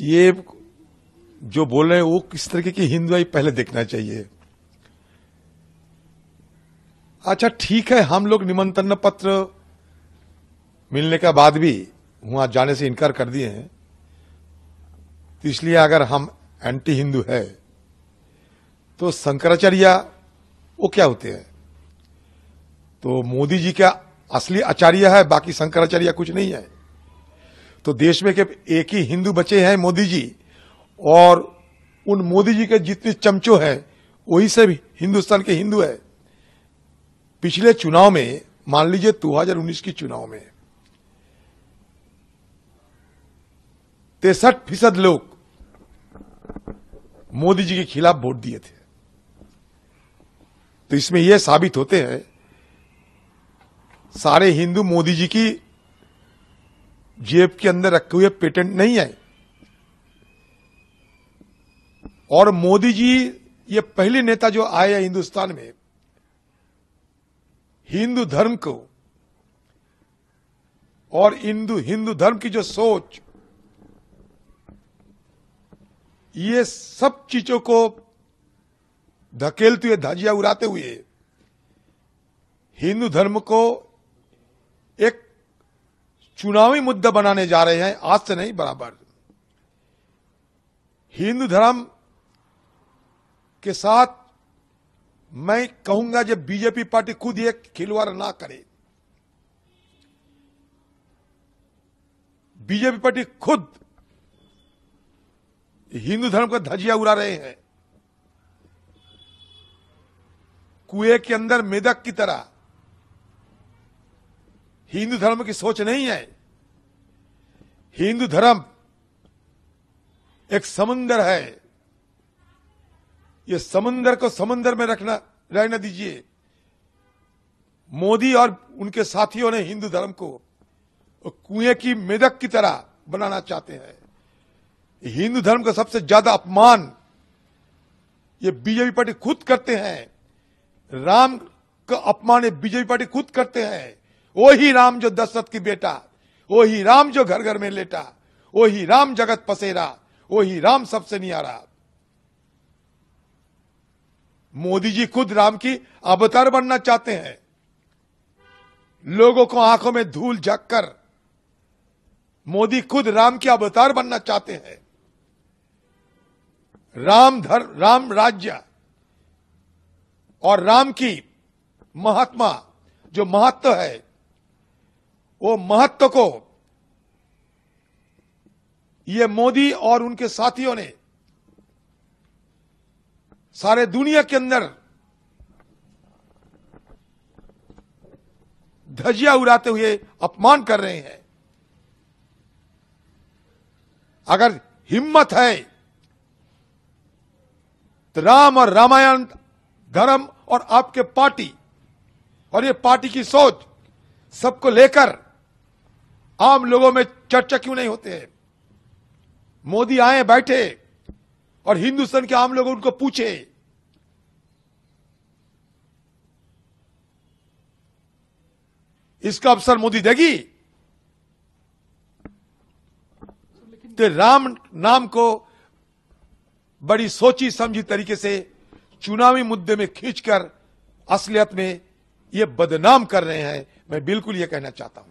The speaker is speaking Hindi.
ये जो बोल रहे हैं वो किस तरीके की हिंदुआई पहले देखना चाहिए अच्छा ठीक है हम लोग निमंत्रण पत्र मिलने के बाद भी वहां जाने से इनकार कर दिए हैं तो इसलिए अगर हम एंटी हिंदू है तो शंकराचार्य वो क्या होते हैं तो मोदी जी का असली आचार्य है बाकी शंकराचार्य कुछ नहीं है तो देश में के एक ही हिंदू बचे हैं मोदी जी और उन मोदी जी के जितने चमचो हैं वही सब हिंदुस्तान के हिंदू है पिछले चुनाव में मान लीजिए 2019 की चुनाव में तिरसठ फीसद लोग मोदी जी के खिलाफ वोट दिए थे तो इसमें यह साबित होते हैं सारे हिंदू मोदी जी की जेब के अंदर रखे हुए पेटेंट नहीं आए और मोदी जी ये पहले नेता जो आए हैं हिंदुस्तान में हिंदू धर्म को और हिंदू हिंदू धर्म की जो सोच ये सब चीजों को धकेलते हुए धजिया उड़ाते हुए हिंदू धर्म को एक चुनावी मुद्दा बनाने जा रहे हैं आज से नहीं बराबर हिंदू धर्म के साथ मैं कहूंगा जब बीजेपी पार्टी खुद ये खिलवाड़ ना करे बीजेपी पार्टी खुद हिंदू धर्म का धजिया उड़ा रहे हैं कुएं के अंदर मेदक की तरह हिंदू धर्म की सोच नहीं है हिंदू धर्म एक समुंदर है ये समुंदर को समुंदर में रखना रहने दीजिए मोदी और उनके साथियों ने हिंदू धर्म को कुएं की मेदक की तरह बनाना चाहते हैं हिंदू धर्म का सबसे ज्यादा अपमान ये बीजेपी पार्टी खुद करते हैं राम का अपमान ये बीजेपी पार्टी खुद करते हैं वही राम जो दशरथ की बेटा वही राम जो घर घर में लेटा वही राम जगत पसेरा वही राम सबसे नियारा मोदी जी खुद राम की अवतार बनना चाहते हैं लोगों को आंखों में धूल झक कर मोदी खुद राम के अवतार बनना चाहते हैं राम धर राम राज्य और राम की महात्मा जो महत्व है वो महत्व को ये मोदी और उनके साथियों ने सारे दुनिया के अंदर धजिया उड़ाते हुए अपमान कर रहे हैं अगर हिम्मत है तो राम और रामायण धर्म और आपके पार्टी और ये पार्टी की सोच सबको लेकर आम लोगों में चर्चा क्यों नहीं होते हैं मोदी आए बैठे और हिंदुस्तान के आम लोग उनको पूछे इसका अवसर मोदी देगी तो राम नाम को बड़ी सोची समझी तरीके से चुनावी मुद्दे में खींचकर असलियत में ये बदनाम कर रहे हैं मैं बिल्कुल ये कहना चाहता हूं